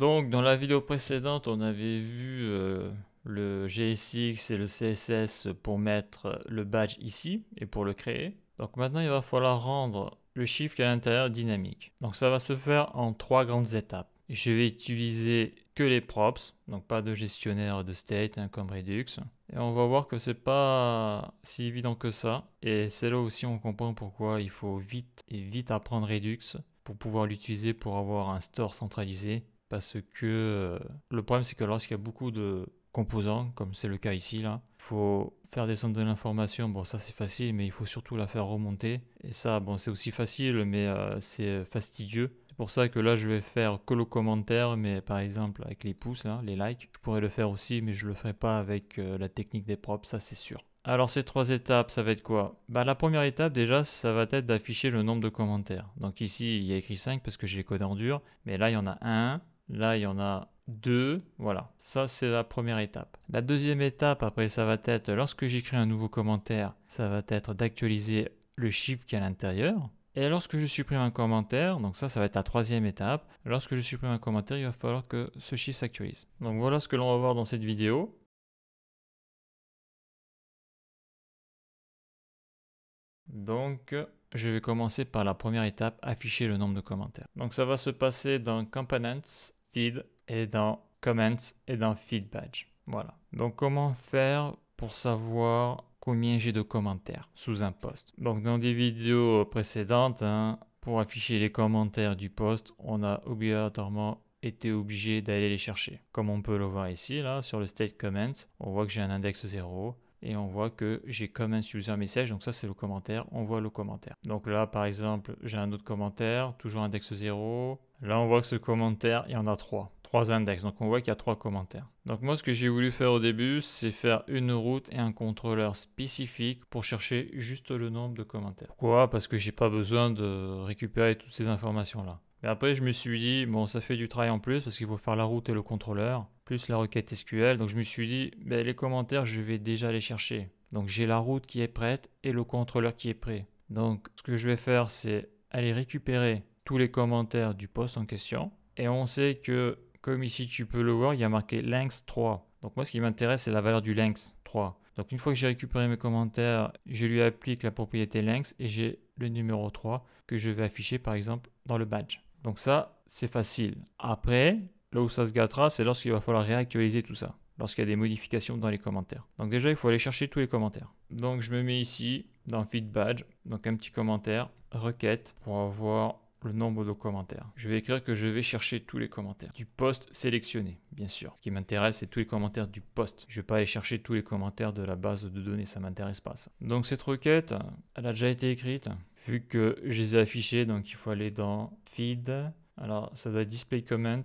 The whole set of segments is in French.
Donc dans la vidéo précédente, on avait vu euh, le GSX et le CSS pour mettre le badge ici et pour le créer. Donc maintenant, il va falloir rendre le chiffre qui est à l'intérieur dynamique. Donc ça va se faire en trois grandes étapes. Je vais utiliser que les props, donc pas de gestionnaire de state hein, comme Redux. Et on va voir que c'est pas si évident que ça. Et c'est là aussi on comprend pourquoi il faut vite et vite apprendre Redux pour pouvoir l'utiliser pour avoir un store centralisé parce que euh, le problème c'est que lorsqu'il y a beaucoup de composants, comme c'est le cas ici, là, faut faire descendre de l'information, bon ça c'est facile, mais il faut surtout la faire remonter, et ça bon c'est aussi facile, mais euh, c'est fastidieux. C'est pour ça que là je vais faire que le commentaire, mais par exemple avec les pouces, là, les likes, je pourrais le faire aussi, mais je le ferai pas avec euh, la technique des props, ça c'est sûr. Alors ces trois étapes, ça va être quoi bah, La première étape déjà, ça va être d'afficher le nombre de commentaires. Donc ici, il y a écrit 5 parce que j'ai les codes en dur, mais là, il y en a un, Là, il y en a deux. Voilà, ça c'est la première étape. La deuxième étape, après, ça va être, lorsque j'écris un nouveau commentaire, ça va être d'actualiser le chiffre qui est à l'intérieur. Et lorsque je supprime un commentaire, donc ça, ça va être la troisième étape. Lorsque je supprime un commentaire, il va falloir que ce chiffre s'actualise. Donc voilà ce que l'on va voir dans cette vidéo. Donc, je vais commencer par la première étape, afficher le nombre de commentaires. Donc ça va se passer dans Components, feed et dans comments et dans feed badge. Voilà. Donc comment faire pour savoir combien j'ai de commentaires sous un post. Donc dans des vidéos précédentes, hein, pour afficher les commentaires du post, on a obligatoirement été obligé d'aller les chercher. Comme on peut le voir ici, là, sur le state comments, on voit que j'ai un index 0 et on voit que j'ai comments user message, donc ça c'est le commentaire, on voit le commentaire. Donc là par exemple, j'ai un autre commentaire, toujours index 0, Là, on voit que ce commentaire, il y en a trois. Trois index. Donc, on voit qu'il y a trois commentaires. Donc, moi, ce que j'ai voulu faire au début, c'est faire une route et un contrôleur spécifique pour chercher juste le nombre de commentaires. Pourquoi Parce que j'ai pas besoin de récupérer toutes ces informations-là. Mais après, je me suis dit, bon, ça fait du travail en plus parce qu'il faut faire la route et le contrôleur, plus la requête SQL. Donc, je me suis dit, ben, les commentaires, je vais déjà les chercher. Donc, j'ai la route qui est prête et le contrôleur qui est prêt. Donc, ce que je vais faire, c'est aller récupérer les commentaires du post en question. Et on sait que, comme ici tu peux le voir, il y a marqué Lynx 3. Donc moi, ce qui m'intéresse, c'est la valeur du Lynx 3. Donc une fois que j'ai récupéré mes commentaires, je lui applique la propriété Lynx et j'ai le numéro 3 que je vais afficher par exemple dans le badge. Donc ça, c'est facile. Après, là où ça se gâtera, c'est lorsqu'il va falloir réactualiser tout ça, lorsqu'il y a des modifications dans les commentaires. Donc déjà, il faut aller chercher tous les commentaires. Donc je me mets ici dans Feed Badge, donc un petit commentaire, requête, pour avoir le nombre de commentaires. Je vais écrire que je vais chercher tous les commentaires du post sélectionné, bien sûr. Ce qui m'intéresse, c'est tous les commentaires du post. Je vais pas aller chercher tous les commentaires de la base de données, ça m'intéresse pas ça. Donc cette requête, elle a déjà été écrite, vu que je les ai affichés, donc il faut aller dans Feed. Alors ça doit être Display Comment.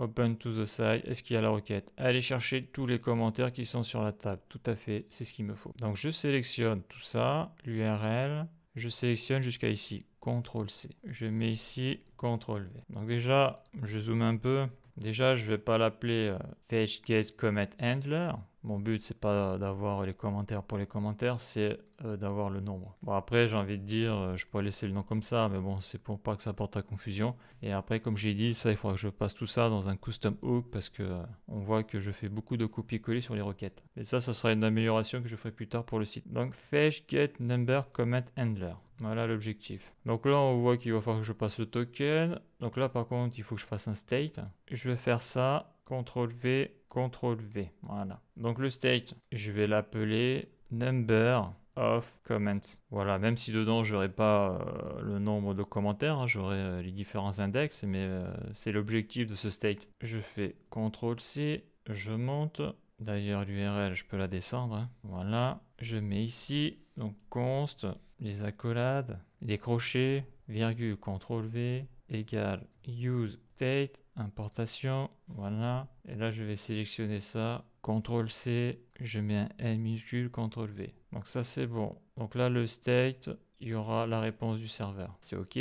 Open to the side, est-ce qu'il y a la requête aller chercher tous les commentaires qui sont sur la table. Tout à fait, c'est ce qu'il me faut. Donc je sélectionne tout ça, l'URL, je sélectionne jusqu'à ici. CTRL-C. Je mets ici CTRL-V. Donc déjà, je zoome un peu. Déjà, je ne vais pas l'appeler euh, fetch get comet handler. Mon but, c'est pas d'avoir les commentaires pour les commentaires, c'est euh, d'avoir le nombre. Bon, après, j'ai envie de dire, euh, je pourrais laisser le nom comme ça, mais bon, c'est pour pas que ça porte à confusion. Et après, comme j'ai dit, ça, il faudra que je passe tout ça dans un custom hook parce que euh, on voit que je fais beaucoup de copier-coller sur les requêtes. Et ça, ça sera une amélioration que je ferai plus tard pour le site. Donc, fetch, get, number, comment, handler. Voilà l'objectif. Donc là, on voit qu'il va falloir que je passe le token. Donc là, par contre, il faut que je fasse un state. Je vais faire ça. CTRL V, CTRL V. Voilà. Donc le state, je vais l'appeler number of comments. Voilà, même si dedans j'aurai pas euh, le nombre de commentaires, hein, j'aurai euh, les différents index, mais euh, c'est l'objectif de ce state. Je fais CTRL C, je monte. D'ailleurs l'URL, je peux la descendre. Hein. Voilà, je mets ici donc const les accolades, les crochets, virgule CTRL V égale use state, importation, voilà. Et là, je vais sélectionner ça. CTRL C, je mets un N minuscule, CTRL V. Donc ça, c'est bon. Donc là, le state, il y aura la réponse du serveur. C'est OK.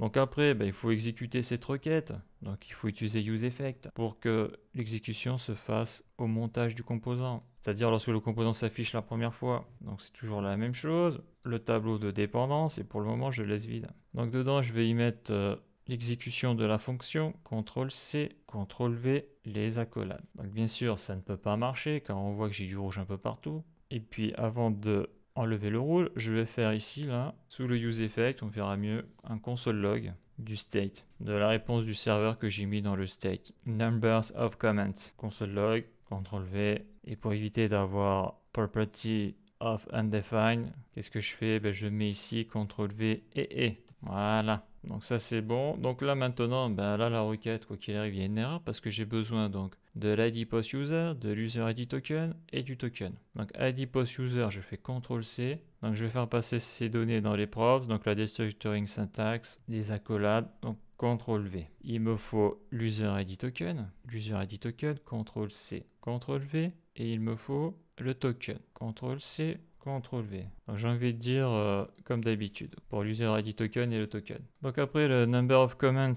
Donc après, ben, il faut exécuter cette requête. Donc il faut utiliser use effect pour que l'exécution se fasse au montage du composant. C'est-à-dire lorsque le composant s'affiche la première fois. Donc c'est toujours la même chose. Le tableau de dépendance, et pour le moment, je laisse vide. Donc dedans, je vais y mettre euh, l'exécution de la fonction, CTRL-C, CTRL-V, les accolades. Donc bien sûr, ça ne peut pas marcher quand on voit que j'ai du rouge un peu partout. Et puis avant de enlever le rôle je vais faire ici, là, sous le use effect, on verra mieux, un console log du state, de la réponse du serveur que j'ai mis dans le state. Numbers of comments, console log, CTRL-V. Et pour éviter d'avoir property of undefined, qu'est-ce que je fais ben, Je mets ici CTRL-V et et. Voilà. Donc ça c'est bon. Donc là maintenant, ben là la requête, quoi qu'il arrive, il y a une erreur parce que j'ai besoin donc de l'ID post user, de l'user ID token et du token. Donc ID post user, je fais CTRL C. Donc je vais faire passer ces données dans les props, donc la destructuring syntaxe les accolades, donc CTRL V. Il me faut l'user ID token, l'user ID token, CTRL C, CTRL V, et il me faut le token, CTRL C, CTRL V. Donc j'ai envie de dire euh, comme d'habitude pour l'user ID token et le token. Donc après le number of comments,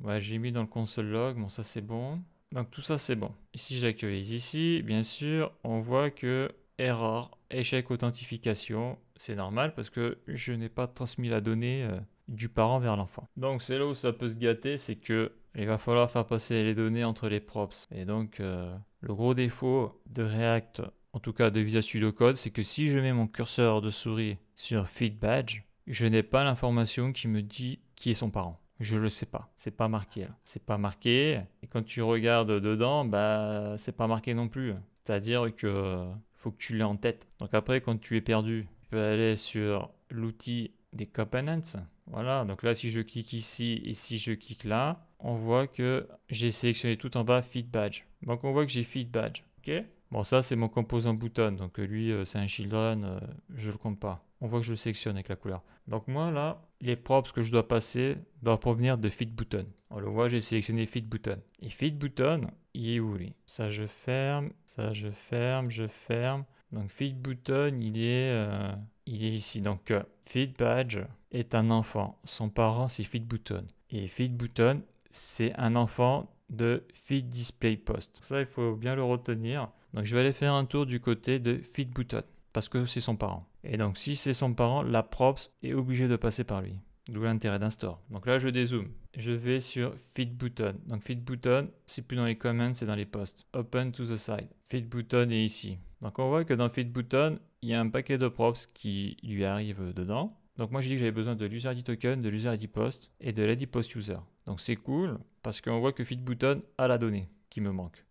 bah, j'ai mis dans le console log, bon ça c'est bon. Donc tout ça c'est bon. Ici j'actualise ici, bien sûr, on voit que erreur, échec authentification, c'est normal parce que je n'ai pas transmis la donnée euh, du parent vers l'enfant. Donc c'est là où ça peut se gâter, c'est que il va falloir faire passer les données entre les props. Et donc euh, le gros défaut de React en tout cas de visa Studio Code, c'est que si je mets mon curseur de souris sur Feed Badge, je n'ai pas l'information qui me dit qui est son parent. Je le sais pas, c'est pas marqué là. C'est pas marqué et quand tu regardes dedans, bah c'est pas marqué non plus. C'est-à-dire que euh, faut que tu l'aies en tête. Donc après quand tu es perdu, tu peux aller sur l'outil des components. Voilà, donc là si je clique ici et si je clique là, on voit que j'ai sélectionné tout en bas Feed Badge. Donc on voit que j'ai Feed Badge. OK Bon, ça, c'est mon composant bouton. Donc, lui, euh, c'est un children. Euh, je le compte pas. On voit que je le sélectionne avec la couleur. Donc, moi, là, les props que je dois passer doivent provenir de fit button. On le voit, j'ai sélectionné fit button. Et fit button, il est où, lui Ça, je ferme. Ça, je ferme. Je ferme. Donc, feed button, il est, euh, il est ici. Donc, euh, badge est un enfant. Son parent, c'est feed button. Et feed button, c'est un enfant de feed display post. Ça, il faut bien le retenir. Donc je vais aller faire un tour du côté de Fitbutton parce que c'est son parent. Et donc si c'est son parent, la props est obligée de passer par lui. D'où l'intérêt d'un store. Donc là, je dézoome. Je vais sur Fitbutton. Donc Fitbutton, c'est plus dans les comments, c'est dans les posts. Open to the side. Fitbutton est ici. Donc on voit que dans Fitbutton, il y a un paquet de props qui lui arrive dedans. Donc moi j'ai dit que j'avais besoin de ID token, de ID post et de l'ID post user. Donc c'est cool parce qu'on voit que Fitbutton a la donnée qui me manque.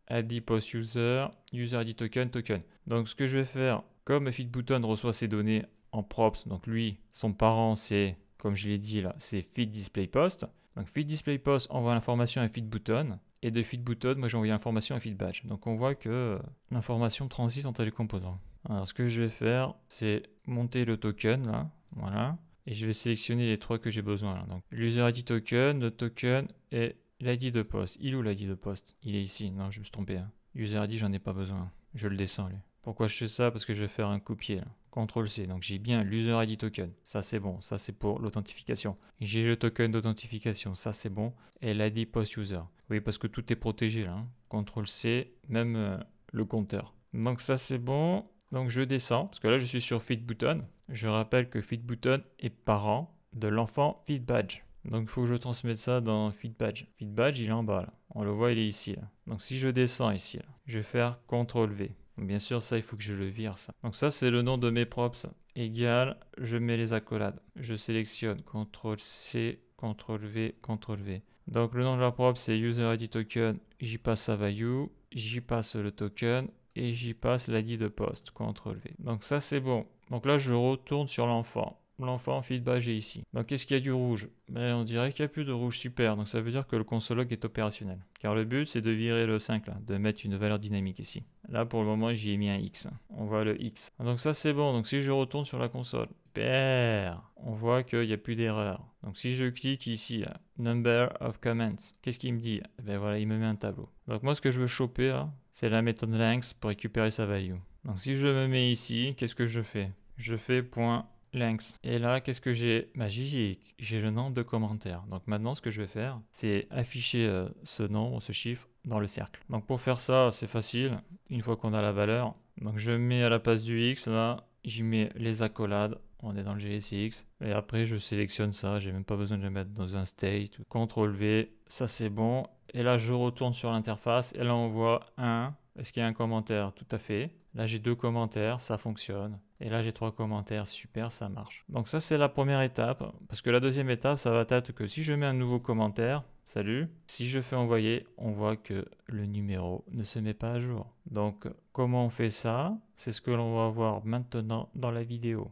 Post user, user ID token, token. Donc ce que je vais faire, comme FitButton reçoit ses données en props, donc lui, son parent, c'est, comme je l'ai dit là, c'est FitDisplayPost. Donc FitDisplayPost envoie l'information à FitButton, Et de FitButton, moi j'envoie l'information à FitBadge. Donc on voit que l'information transite entre les composants. Alors ce que je vais faire, c'est monter le token là, voilà. Et je vais sélectionner les trois que j'ai besoin là. Donc l'user ID token, le token et L'ID de poste. Il est où l'ID de poste Il est ici. Non, je me suis trompé. Hein. User ID, j'en ai pas besoin. Je le descends, lui. Pourquoi je fais ça Parce que je vais faire un copier. Là. CTRL C. Donc j'ai bien l'user ID token. Ça c'est bon. Ça c'est pour l'authentification. J'ai le token d'authentification. Ça c'est bon. Et l'ID post user. Oui, parce que tout est protégé là. Hein. CTRL C, même euh, le compteur. Donc ça c'est bon. Donc je descends. Parce que là je suis sur feed button. Je rappelle que feed button est parent de l'enfant feed badge. Donc il faut que je transmette ça dans FeedBadge. FeedBadge, il est en bas là. On le voit, il est ici là. Donc si je descends ici là, je vais faire CTRL V. bien sûr, ça, il faut que je le vire ça. Donc ça, c'est le nom de mes props. Égal, je mets les accolades. Je sélectionne CTRL C, CTRL V, CTRL V. Donc le nom de la prop, c'est User Token. J'y passe sa value, j'y passe le token et j'y passe l'ID de poste. CTRL V. Donc ça, c'est bon. Donc là, je retourne sur l'enfant l'enfant feedback, est ici. Donc qu'est-ce qu'il y a du rouge ben, On dirait qu'il n'y a plus de rouge super, donc ça veut dire que le log est opérationnel. Car le but c'est de virer le 5 de mettre une valeur dynamique ici. Là pour le moment j'y ai mis un X. On voit le X. Ah, donc ça c'est bon, donc si je retourne sur la console, super On voit qu'il n'y a plus d'erreur. Donc si je clique ici, number of comments, qu'est-ce qu'il me dit Ben voilà, il me met un tableau. Donc moi ce que je veux choper c'est la méthode length pour récupérer sa value. Donc si je me mets ici, qu'est-ce que je fais Je fais point Links. Et là, qu'est-ce que j'ai Magique. Bah, j'ai le nombre de commentaires. Donc maintenant, ce que je vais faire, c'est afficher euh, ce nombre, ce chiffre, dans le cercle. Donc pour faire ça, c'est facile. Une fois qu'on a la valeur, donc je mets à la place du X, là, j'y mets les accolades. On est dans le GSX. Et après, je sélectionne ça. J'ai même pas besoin de le mettre dans un state. CTRL V. Ça, c'est bon. Et là, je retourne sur l'interface. Et là, on voit un. Est-ce qu'il y a un commentaire Tout à fait. Là, j'ai deux commentaires. Ça fonctionne. Et là, j'ai trois commentaires. Super, ça marche. Donc ça, c'est la première étape. Parce que la deuxième étape, ça va être que si je mets un nouveau commentaire, salut, si je fais envoyer, on voit que le numéro ne se met pas à jour. Donc, comment on fait ça C'est ce que l'on va voir maintenant dans la vidéo.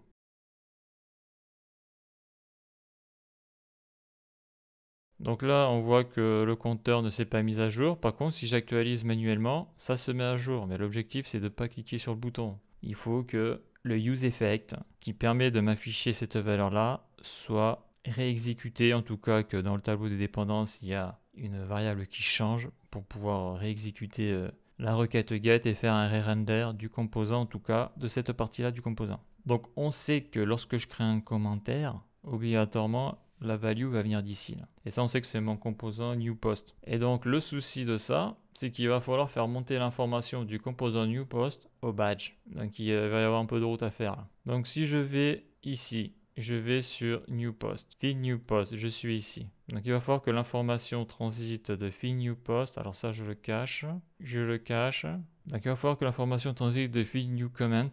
Donc là, on voit que le compteur ne s'est pas mis à jour. Par contre, si j'actualise manuellement, ça se met à jour. Mais l'objectif, c'est de ne pas cliquer sur le bouton. Il faut que le useEffect qui permet de m'afficher cette valeur-là soit réexécuté en tout cas que dans le tableau des dépendances, il y a une variable qui change pour pouvoir réexécuter euh, la requête get et faire un re-render du composant, en tout cas de cette partie-là du composant. Donc on sait que lorsque je crée un commentaire, obligatoirement la value va venir d'ici. Et ça on sait que c'est mon composant new post. Et donc le souci de ça, c'est qu'il va falloir faire monter l'information du composant new post au badge. Donc il va y avoir un peu de route à faire. Là. Donc si je vais ici, je vais sur new post, feed new post, je suis ici. Donc il va falloir que l'information transite de Feed new post, alors ça je le cache, je le cache. Donc il va falloir que l'information transite de feed new comment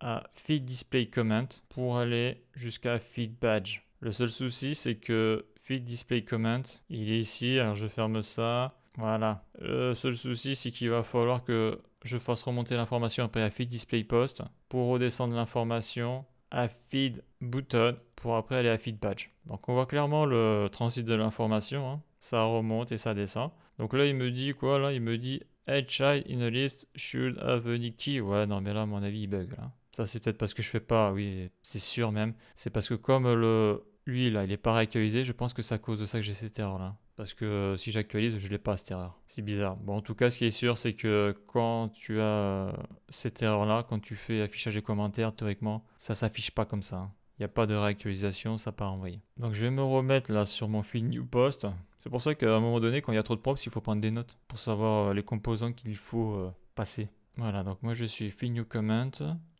à feed display comment pour aller jusqu'à feed badge. Le seul souci c'est que feed display comment, il est ici, alors je ferme ça, voilà. Le euh, seul souci, c'est qu'il va falloir que je fasse remonter l'information après à feed display post pour redescendre l'information à feed button pour après aller à feed badge. Donc on voit clairement le transit de l'information. Hein. Ça remonte et ça descend. Donc là, il me dit quoi Là, il me dit HI in a list should have a key. Ouais, non, mais là, à mon avis, il bug. Ça, c'est peut-être parce que je fais pas. Oui, c'est sûr même. C'est parce que comme le lui, là, il est pas réactualisé, je pense que c'est à cause de ça que j'ai cette erreur là. Parce que si j'actualise, je ne l'ai pas cette erreur. C'est bizarre. Bon, en tout cas, ce qui est sûr, c'est que quand tu as euh, cette erreur-là, quand tu fais affichage des commentaires, théoriquement, ça s'affiche pas comme ça. Hein. Il n'y a pas de réactualisation, ça part en vrille. Donc je vais me remettre là sur mon feed New Post. C'est pour ça qu'à un moment donné, quand il y a trop de props, il faut prendre des notes pour savoir euh, les composants qu'il faut euh, passer. Voilà, donc moi je suis feed new comment.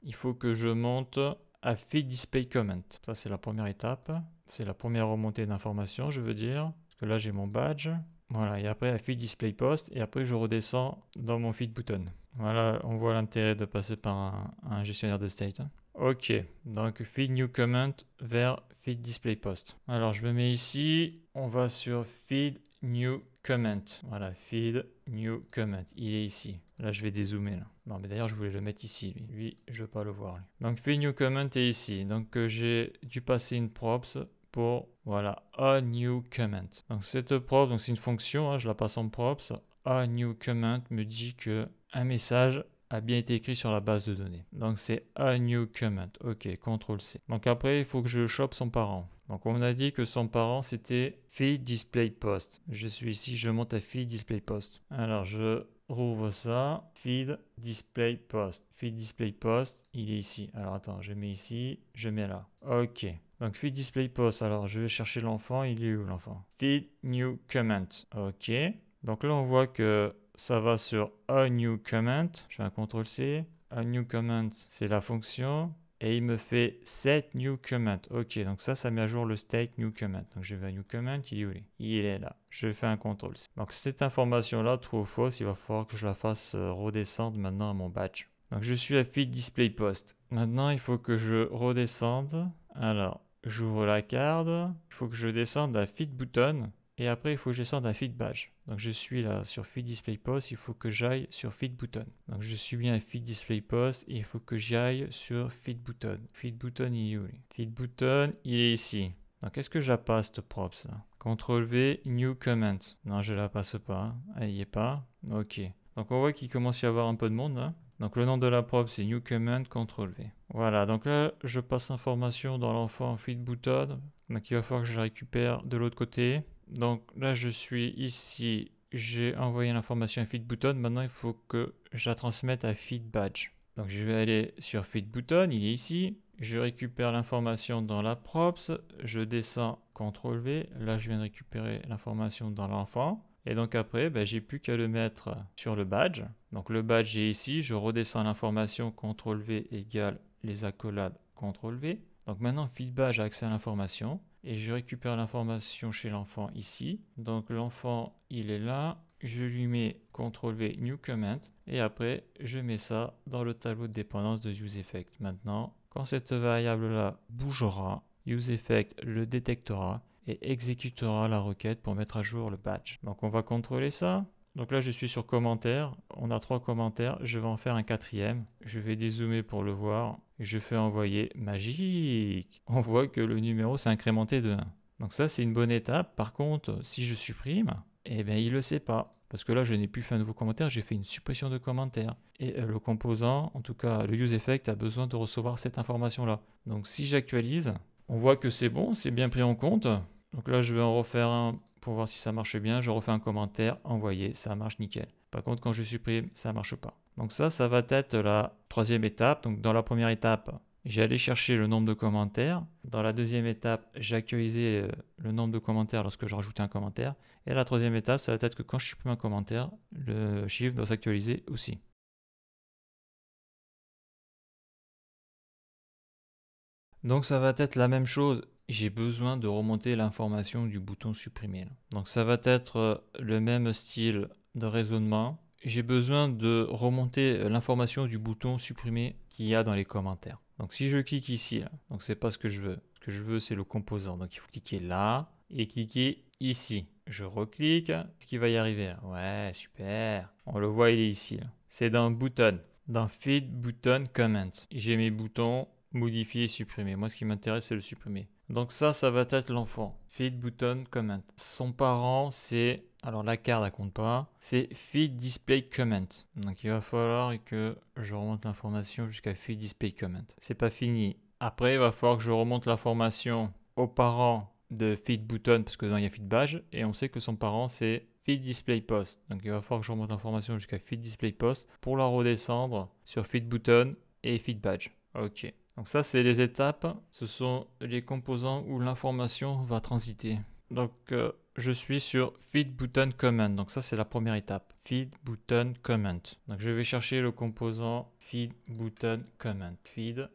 Il faut que je monte à feed display comment. Ça c'est la première étape. C'est la première remontée d'informations, je veux dire là j'ai mon badge. Voilà, et après feed display post, et après je redescends dans mon feed button. Voilà, on voit l'intérêt de passer par un, gestionnaire de state. Hein. Ok, donc feed new comment vers feed display post. Alors je me mets ici, on va sur feed new comment. Voilà, feed new comment. Il est ici. Là, je vais dézoomer. Non, mais d'ailleurs, je voulais le mettre ici. Lui, je veux pas le voir. Donc, feed new comment est ici. Donc, euh, j'ai dû passer une props pour, voilà, a new comment. Donc cette prop, donc c'est une fonction, hein, je la passe en props, a new comment me dit que un message a bien été écrit sur la base de données. Donc c'est a new comment. Ok, CTRL C. Donc après, il faut que je chope son parent. Donc on a dit que son parent c'était feed display post. Je suis ici, je monte à feed display post. Alors je rouvre ça, feed display post. Feed display post, il est ici. Alors attends, je mets ici, je mets là. Ok. Donc feed display post. Alors je vais chercher l'enfant. Il est où l'enfant Feed new comment. Ok. Donc là on voit que ça va sur a new comment. Je fais un CTRL C. A new comment c'est la fonction. Et il me fait set new comment. Ok, donc ça, ça met à jour le state new comment. Donc je vais à new comment, il est où Il est là. Je fais un CTRL-C. Donc cette information-là, trop fausse, il va falloir que je la fasse euh, redescendre maintenant à mon badge. Donc je suis à feed display post. Maintenant, il faut que je redescende. Alors, J'ouvre la carte. Il faut que je descende à Fit Button. Et après, il faut que je descende à Fit Badge. Donc je suis là sur Fit Display Post. Il faut que j'aille sur Fit Button. Donc je suis bien à Fit Display Post. Et il faut que j'aille sur Fit Button. Fit Button, il est où Fit Button, il est ici. Donc est-ce que je la passe cette props là CTRL V, New Comment. Non, je la passe pas. Hein. Elle n'y est pas. Ok. Donc on voit qu'il commence à y avoir un peu de monde là. Donc le nom de la prop c'est new command control V. Voilà, donc là je passe l'information dans l'enfant feed button. Donc il va falloir que je la récupère de l'autre côté. Donc là je suis ici, j'ai envoyé l'information à feed button. Maintenant il faut que je la transmette à feed Donc je vais aller sur feed button, il est ici. Je récupère l'information dans la props, je descends CTRL V, là je viens de récupérer l'information dans l'enfant. Et donc après, ben, j'ai plus qu'à le mettre sur le badge. Donc le badge est ici, je redescends l'information CTRL-V égale les accolades CTRL-V. Donc maintenant, feedback, a accès à l'information et je récupère l'information chez l'enfant ici. Donc l'enfant, il est là. Je lui mets CTRL-V New Comment et après, je mets ça dans le tableau de dépendance de UseEffect. Maintenant, quand cette variable-là bougera, UseEffect le détectera et exécutera la requête pour mettre à jour le patch. Donc on va contrôler ça. Donc là, je suis sur commentaires. On a trois commentaires. Je vais en faire un quatrième. Je vais dézoomer pour le voir. Je fais envoyer. Magique On voit que le numéro s'est incrémenté de 1. Donc ça, c'est une bonne étape. Par contre, si je supprime, eh bien, il ne le sait pas. Parce que là, je n'ai plus fait un nouveau commentaire. J'ai fait une suppression de commentaire. Et euh, le composant, en tout cas, le use effect a besoin de recevoir cette information-là. Donc si j'actualise, on voit que c'est bon, c'est bien pris en compte. Donc là, je vais en refaire un pour voir si ça marche bien. Je refais un commentaire, envoyer, ça marche nickel. Par contre, quand je supprime, ça marche pas. Donc ça, ça va être la troisième étape. Donc dans la première étape, j'ai allé chercher le nombre de commentaires. Dans la deuxième étape, j'ai actualisé euh, le nombre de commentaires lorsque je rajoutais un commentaire. Et la troisième étape, ça va être que quand je supprime un commentaire, le chiffre doit s'actualiser aussi. Donc ça va être la même chose. J'ai besoin de remonter l'information du bouton supprimer. Donc ça va être euh, le même style de raisonnement. J'ai besoin de remonter euh, l'information du bouton supprimer qu'il y a dans les commentaires. Donc si je clique ici, là, donc c'est pas ce que je veux. Ce que je veux c'est le composant. Donc il faut cliquer là et cliquer ici. Je reclique, ce qui va y arriver. Ouais, super. On le voit, il est ici. C'est dans bouton. dans feed button comment. J'ai mes boutons Modifier, supprimer. Moi, ce qui m'intéresse, c'est le supprimer. Donc ça, ça va être l'enfant. Feed button comment. Son parent, c'est... Alors la carte, elle compte pas. C'est feed display comment. Donc il va falloir que je remonte l'information jusqu'à feed display comment. C'est pas fini. Après, il va falloir que je remonte l'information aux parents de feed button parce que dans il y a feed badge et on sait que son parent c'est feed display post. Donc il va falloir que je remonte l'information jusqu'à feed display post pour la redescendre sur feed button et feed badge. Ok. Donc ça, c'est les étapes. Ce sont les composants où l'information va transiter. Donc euh, je suis sur feed button comment. Donc ça, c'est la première étape. Feed button comment. Donc je vais chercher le composant feed button comment. Feed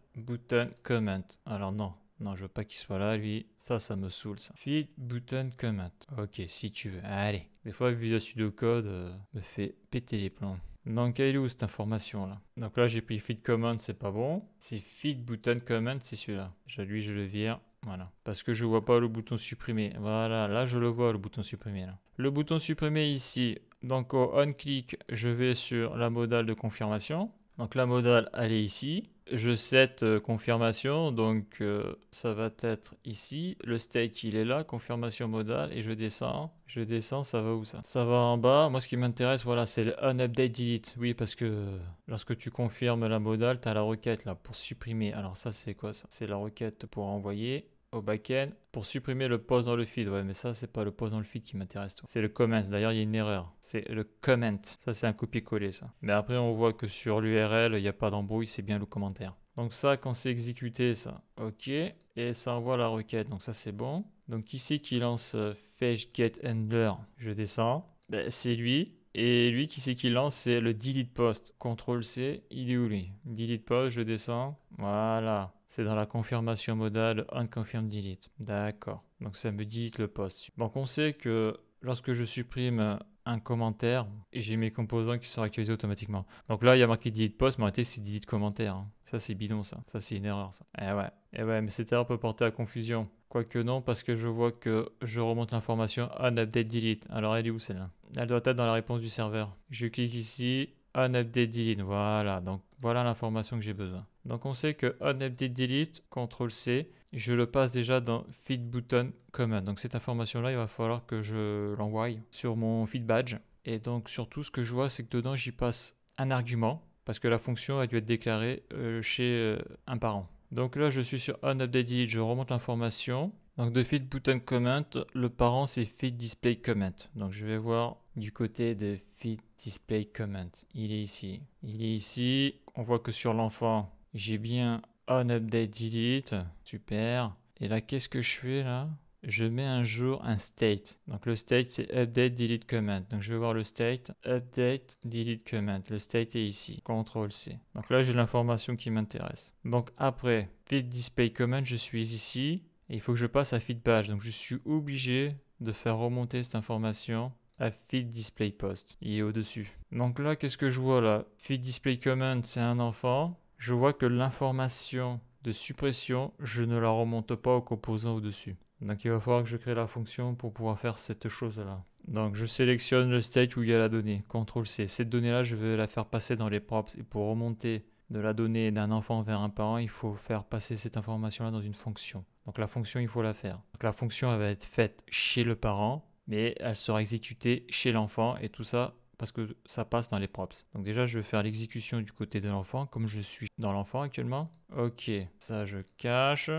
Alors non, non, je veux pas qu'il soit là, lui. Ça, ça me saoule, ça. Feed button comment. Ok, si tu veux. Allez. Des fois, Visual de Code euh, me fait péter les plans. Donc, elle est cette information là Donc là, j'ai pris feed command, c'est pas bon. C'est fit button command, c'est celui-là. Lui, je le vire. Voilà. Parce que je vois pas le bouton supprimer. Voilà, là je le vois le bouton supprimer. Le bouton supprimer ici. Donc au on click, je vais sur la modale de confirmation. Donc la modal, elle est ici. Je set euh, confirmation, donc euh, ça va être ici. Le stake, il est là, confirmation modale, et je descends. Je descends, ça va où ça Ça va en bas. Moi, ce qui m'intéresse, voilà, c'est le unupdate delete. Oui, parce que euh, lorsque tu confirmes la modale, tu as la requête là pour supprimer. Alors ça, c'est quoi ça C'est la requête pour envoyer au backend pour supprimer le post dans le feed. Ouais, mais ça, c'est pas le post dans le feed qui m'intéresse. C'est le comment. D'ailleurs, il y a une erreur. C'est le comment. Ça, c'est un copier-coller, ça. Mais après, on voit que sur l'URL, il n'y a pas d'embrouille, c'est bien le commentaire. Donc ça, quand c'est exécuté, ça, OK. Et ça envoie la requête, donc ça, c'est bon. Donc ici, qui lance euh, fetch get handler, je descends. c'est lui. Et lui, qui c'est qui lance C'est le delete post. CTRL C, il est où lui Delete post, je descends. Voilà. C'est dans la confirmation modale confirm delete. D'accord. Donc ça me dit le post. Donc on sait que lorsque je supprime un commentaire, j'ai mes composants qui sont actualisés automatiquement. Donc là, il y a marqué delete post, mais en réalité, c'est delete commentaire. Hein. Ça, c'est bidon, ça. Ça, c'est une erreur, ça. Eh ouais. Eh ouais, mais cette erreur peut porter à confusion. Quoique non, parce que je vois que je remonte l'information un update delete. Alors, elle est où celle-là Elle doit être dans la réponse du serveur. Je clique ici unupdate delete. Voilà, donc voilà l'information que j'ai besoin. Donc on sait que unupdate delete, CTRL C, je le passe déjà dans feed button common. Donc cette information là, il va falloir que je l'envoie sur mon feed badge. Et donc surtout ce que je vois, c'est que dedans j'y passe un argument parce que la fonction a dû être déclarée euh, chez euh, un parent. Donc là, je suis sur unupdate delete, je remonte l'information. Donc de FitButtonCommand, button comment, le parent c'est feed display comment. Donc je vais voir du côté de feed display comment. Il est ici. Il est ici. On voit que sur l'enfant, j'ai bien on update delete. Super. Et là, qu'est-ce que je fais là je mets un jour un state. Donc le state c'est update delete comment. Donc je vais voir le state update delete comment. Le state est ici. Ctrl C. Donc là j'ai l'information qui m'intéresse. Donc après feed display comment, je suis ici il faut que je passe à feed page. Donc je suis obligé de faire remonter cette information à feed display post. Il est au-dessus. Donc là, qu'est-ce que je vois là Feed display command, c'est un enfant. Je vois que l'information de suppression, je ne la remonte pas au composant au-dessus. Donc il va falloir que je crée la fonction pour pouvoir faire cette chose-là. Donc je sélectionne le state où il y a la donnée. CTRL-C. Cette donnée-là, je vais la faire passer dans les props. Et pour remonter de la donnée d'un enfant vers un parent, il faut faire passer cette information-là dans une fonction. Donc la fonction, il faut la faire. Donc la fonction, elle va être faite chez le parent, mais elle sera exécutée chez l'enfant et tout ça parce que ça passe dans les props. Donc déjà, je vais faire l'exécution du côté de l'enfant, comme je suis dans l'enfant actuellement. Ok, ça je cache.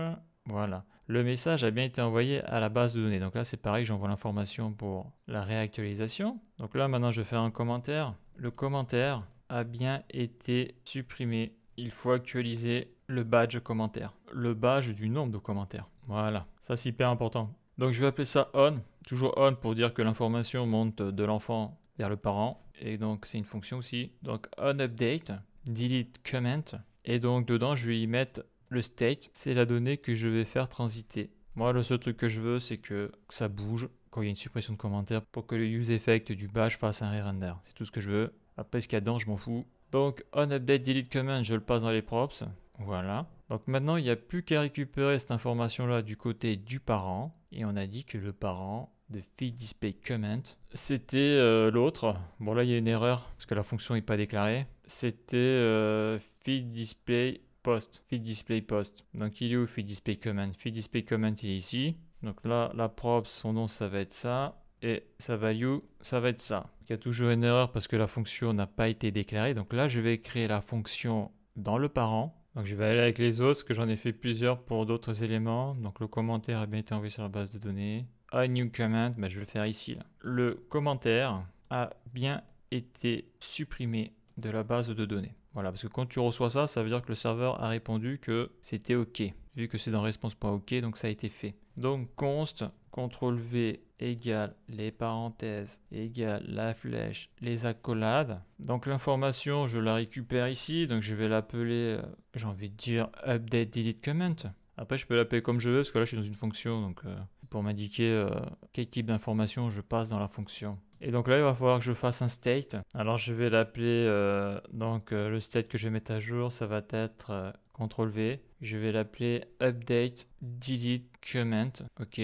Voilà. Le message a bien été envoyé à la base de données. Donc là, c'est pareil, j'envoie l'information pour la réactualisation. Donc là, maintenant, je vais faire un commentaire. Le commentaire, a bien été supprimé. Il faut actualiser le badge commentaire. Le badge du nombre de commentaires. Voilà, ça c'est hyper important. Donc je vais appeler ça on, toujours on pour dire que l'information monte de l'enfant vers le parent. Et donc c'est une fonction aussi. Donc on update, delete comment. Et donc dedans je vais y mettre le state, c'est la donnée que je vais faire transiter. Moi le seul truc que je veux c'est que ça bouge quand il y a une suppression de commentaire pour que le use effect du badge fasse un re-render. C'est tout ce que je veux. Après, ce qu'il y a dedans, je m'en fous. Donc, on update delete comment. je le passe dans les props. Voilà. Donc maintenant, il n'y a plus qu'à récupérer cette information-là du côté du parent. Et on a dit que le parent de display comment c'était euh, l'autre. Bon là, il y a une erreur parce que la fonction n'est pas déclarée. C'était euh, Feed display post. Donc il est où Feed display il est ici. Donc là, la props, son nom, ça va être ça et sa value, ça va être ça. Il y a toujours une erreur parce que la fonction n'a pas été déclarée. Donc là, je vais créer la fonction dans le parent. Donc je vais aller avec les autres, parce que j'en ai fait plusieurs pour d'autres éléments. Donc le commentaire a bien été envoyé sur la base de données. A new comment, bah, je vais le faire ici. Le commentaire a bien été supprimé de la base de données. Voilà, parce que quand tu reçois ça, ça veut dire que le serveur a répondu que c'était OK, vu que c'est dans response.OK, .OK, donc ça a été fait. Donc const, CTRL V, égale les parenthèses égale la flèche, les accolades. Donc l'information, je la récupère ici, donc je vais l'appeler, euh, j'ai envie de dire update delete comment. Après, je peux l'appeler comme je veux, parce que là, je suis dans une fonction, donc euh, pour m'indiquer euh, quel type d'information je passe dans la fonction. Et donc là, il va falloir que je fasse un state. Alors, je vais l'appeler, donc le state que je vais mettre à jour, ça va être CTRL V. Je vais l'appeler update delete comment. OK.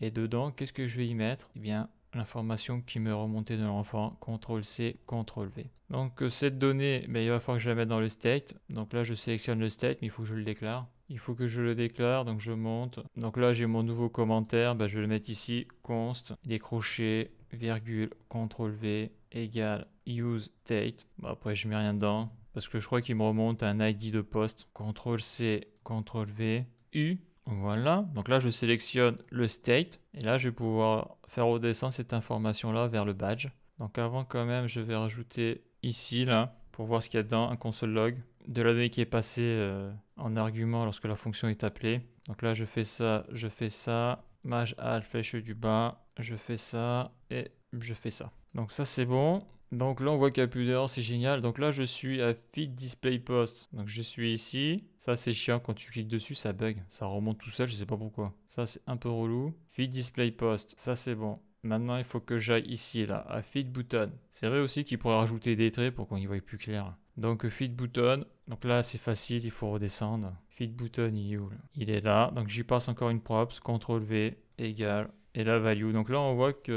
Et dedans, qu'est-ce que je vais y mettre Eh bien, l'information qui me remontait de l'enfant, CTRL-C, CTRL-V. Donc euh, cette donnée, ben, il va falloir que je la mette dans le state. Donc là, je sélectionne le state, mais il faut que je le déclare. Il faut que je le déclare, donc je monte. Donc là, j'ai mon nouveau commentaire, ben, je vais le mettre ici, const, des virgule, CTRL-V, égale, use state. après, je mets rien dedans, parce que je crois qu'il me remonte un ID de poste, CTRL-C, CTRL-V, U, voilà, donc là je sélectionne le state et là je vais pouvoir faire redescendre cette information là vers le badge. Donc avant quand même je vais rajouter ici là pour voir ce qu'il y a dedans, un console log, de la donnée qui est passée euh, en argument lorsque la fonction est appelée. Donc là je fais ça, je fais ça, mage à flèche du bas, je fais ça et je fais ça. Donc ça c'est bon. Donc là, on voit qu'il n'y a plus c'est génial. Donc là, je suis à Feed Display Post. Donc je suis ici. Ça, c'est chiant. Quand tu cliques dessus, ça bug. Ça remonte tout seul, je sais pas pourquoi. Ça, c'est un peu relou. Feed Display Post. Ça, c'est bon. Maintenant, il faut que j'aille ici, là, à Feed Button. C'est vrai aussi qu'il pourrait rajouter des traits pour qu'on y voie plus clair. Donc, Feed Button. Donc là, c'est facile, il faut redescendre. Feed Button, il est là Il est là. Donc j'y passe encore une props. CTRL V égale et la value. Donc là, on voit qu'il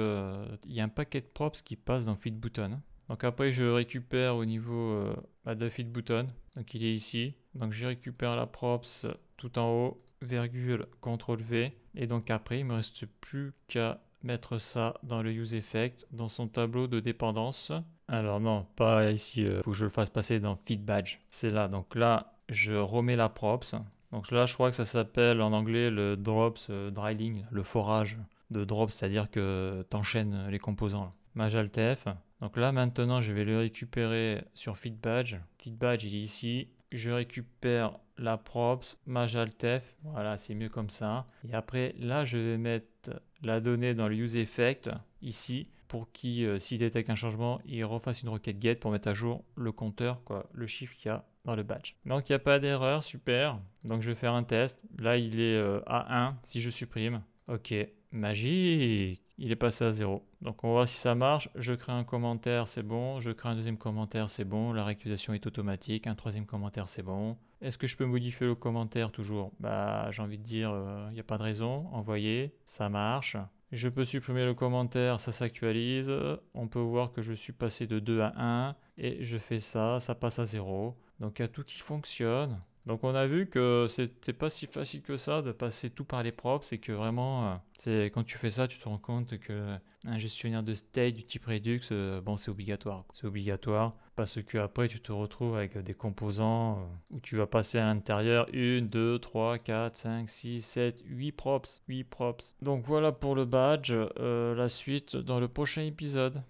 y a un paquet de props qui passe dans feed button. Donc après, je récupère au niveau euh, bah, de feed button. Donc il est ici. Donc je récupère la props tout en haut, virgule, CTRL V. Et donc après, il me reste plus qu'à mettre ça dans le use effect, dans son tableau de dépendance. Alors non, pas ici, il euh, faut que je le fasse passer dans feed badge. C'est là, donc là, je remets la props. Donc là, je crois que ça s'appelle en anglais le drops euh, drilling, dryling, le forage de drop, c'est-à-dire que tu enchaînes les composants. Majaltf. Donc là, maintenant, je vais le récupérer sur FitBadge. FitBadge, il est ici. Je récupère la props, Majaltf. Voilà, c'est mieux comme ça. Et après, là, je vais mettre la donnée dans le use effect ici, pour qu'il, euh, s'il détecte un changement, il refasse une requête get pour mettre à jour le compteur, quoi, le chiffre qu'il y a dans le badge. Donc il n'y a pas d'erreur, super. Donc je vais faire un test. Là, il est euh, à 1 si je supprime. OK, magie Il est passé à zéro Donc on voit si ça marche. Je crée un commentaire, c'est bon. Je crée un deuxième commentaire, c'est bon. La réactualisation est automatique. Un troisième commentaire, c'est bon. Est-ce que je peux modifier le commentaire toujours Bah j'ai envie de dire, il euh, n'y a pas de raison. Envoyer, ça marche. Je peux supprimer le commentaire, ça s'actualise. On peut voir que je suis passé de 2 à 1. Et je fais ça, ça passe à 0. Donc il y a tout qui fonctionne. Donc on a vu que c'était pas si facile que ça de passer tout par les props. c'est que vraiment, euh, c'est quand tu fais ça, tu te rends compte que un gestionnaire de state du type Redux, euh, bon c'est obligatoire, c'est obligatoire parce que après tu te retrouves avec des composants euh, où tu vas passer à l'intérieur 1, 2, 3, 4, 5, 6, 7, 8 props, 8 props. Donc voilà pour le badge, la suite dans le prochain épisode.